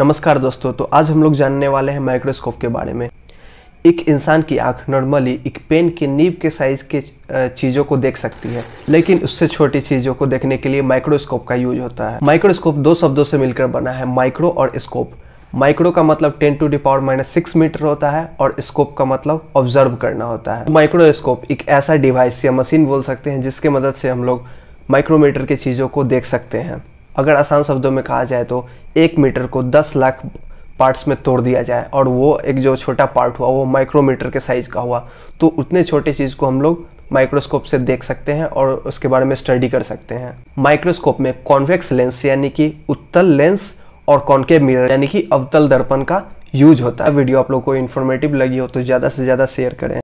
नमस्कार दोस्तों तो आज हम लोग जानने वाले हैं माइक्रोस्कोप के बारे में एक इंसान की आंख नॉर्मली एक पेन के नीब के साइज के चीज़ों को देख सकती है लेकिन उससे छोटी चीज़ों को देखने के लिए माइक्रोस्कोप का यूज होता है माइक्रोस्कोप दो शब्दों से मिलकर बना है माइक्रो और स्कोप माइक्रो का मतलब ten to the power minus six meter होता है और स्कोप का मतलब ऑब्जर्व करना होता है माइक्रोस्कोप एक ऐसा डिवाइस या मशीन बोल सकते हैं जिसके मदद से हम लोग माइक्रोमीटर की चीज़ों को देख सकते हैं अगर आसान शब्दों में कहा जाए तो एक मीटर को दस लाख पार्ट्स में तोड़ दिया जाए और वो एक जो छोटा पार्ट हुआ वो माइक्रोमीटर के साइज़ का हुआ तो उतने छोटे चीज़ को हम लोग माइक्रोस्कोप से देख सकते हैं और उसके बारे में स्टडी कर सकते हैं माइक्रोस्कोप में कॉन्वेक्स लेंस यानी कि उत्तल लेंस और कॉन्केव मिरर यानी कि अवतल दर्पण का यूज होता है वीडियो आप लोग को इन्फॉर्मेटिव लगी हो तो ज़्यादा से ज़्यादा शेयर करें